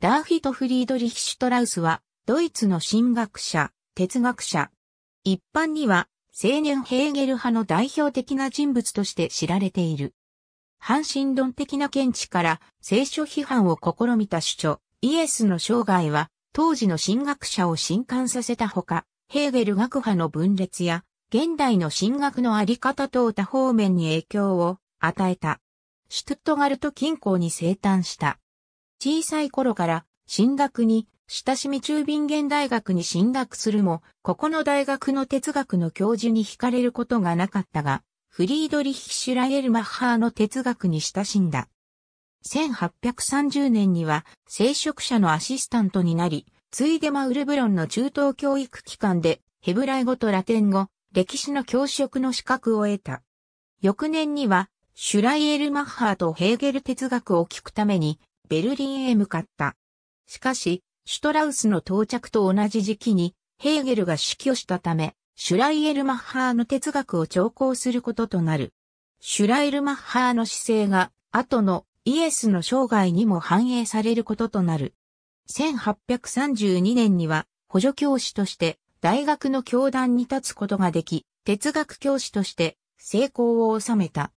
ダーフィト・フリードリヒ・シュトラウスは、ドイツの神学者、哲学者。一般には、青年ヘーゲル派の代表的な人物として知られている。反神論的な見地から聖書批判を試みた主張、イエスの生涯は、当時の神学者を震撼させたほか、ヘーゲル学派の分裂や、現代の神学のあり方等多方面に影響を与えた。シュトゥットガルト近郊に生誕した。小さい頃から進学に親しみ中便現大学に進学するも、ここの大学の哲学の教授に惹かれることがなかったが、フリードリヒ・シュラエルマッハーの哲学に親しんだ。1830年には聖職者のアシスタントになり、ついでマウルブロンの中等教育機関で、ヘブライ語とラテン語、歴史の教職の資格を得た。翌年には、シュライエルマッハーとヘーゲル哲学を聞くために、ベルリンへ向かった。しかし、シュトラウスの到着と同じ時期に、ヘーゲルが死去したため、シュライエルマッハーの哲学を調校することとなる。シュライルマッハーの姿勢が、後のイエスの生涯にも反映されることとなる。1832年には補助教師として大学の教壇に立つことができ、哲学教師として成功を収めた。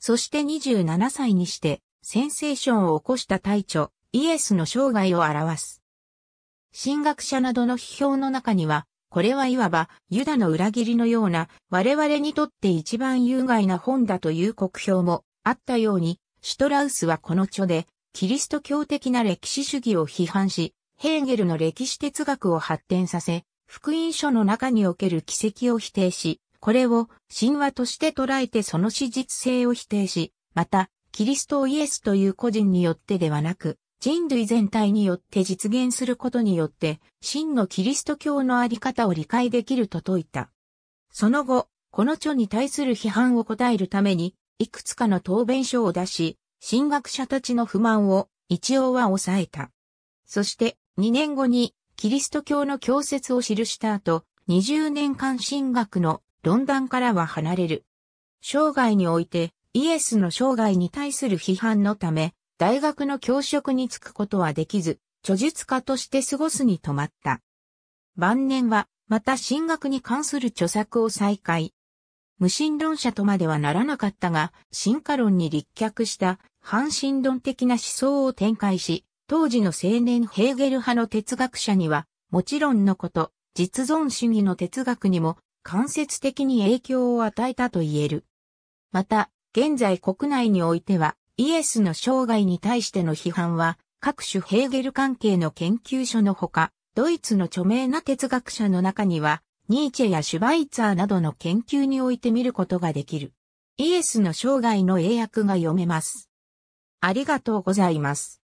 そして27歳にしてセンセーションを起こした大著、イエスの生涯を表す。神学者などの批評の中には、これはいわばユダの裏切りのような我々にとって一番有害な本だという国評もあったように、シュトラウスはこの著でキリスト教的な歴史主義を批判し、ヘーゲルの歴史哲学を発展させ、福音書の中における奇跡を否定し、これを神話として捉えてその史実性を否定し、またキリストをイエスという個人によってではなく、人類全体によって実現することによって、真のキリスト教のあり方を理解できると説いた。その後、この著に対する批判を答えるために、いくつかの答弁書を出し、神学者たちの不満を一応は抑えた。そして2年後にキリスト教の教説を記した後、20年間神学の論壇からは離れる。生涯においてイエスの生涯に対する批判のため、大学の教職に就くことはできず、著述家として過ごすに止まった。晩年は、また進学に関する著作を再開。無神論者とまではならなかったが、進化論に立脚した反神論的な思想を展開し、当時の青年ヘーゲル派の哲学者には、もちろんのこと、実存主義の哲学にも間接的に影響を与えたと言える。また、現在国内においては、イエスの生涯に対しての批判は、各種ヘーゲル関係の研究所のほか、ドイツの著名な哲学者の中には、ニーチェやシュバイツァーなどの研究において見ることができる。イエスの生涯の英訳が読めます。ありがとうございます。